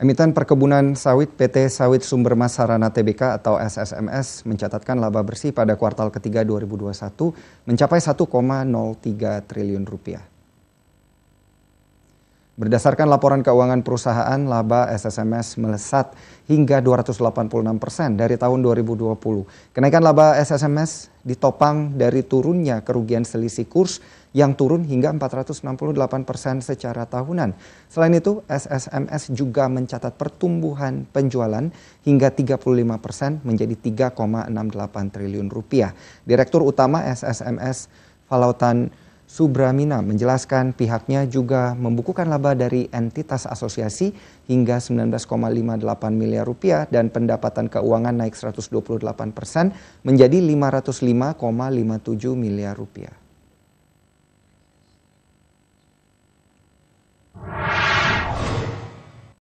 Emiten perkebunan sawit PT Sawit Sumber Mas Sarana Tbk atau SSMS mencatatkan laba bersih pada kuartal ketiga 2021 mencapai 1,03 triliun rupiah. Berdasarkan laporan keuangan perusahaan, laba SSMS melesat hingga 286 persen dari tahun 2020. Kenaikan laba SSMS ditopang dari turunnya kerugian selisih kurs yang turun hingga 468 persen secara tahunan. Selain itu, SSMS juga mencatat pertumbuhan penjualan hingga 35 persen menjadi 3,68 triliun rupiah. Direktur Utama SSMS Falautan Subramina menjelaskan pihaknya juga membukukan laba dari entitas asosiasi hingga 19,58 miliar rupiah dan pendapatan keuangan naik 128 persen menjadi 505,57 miliar rupiah.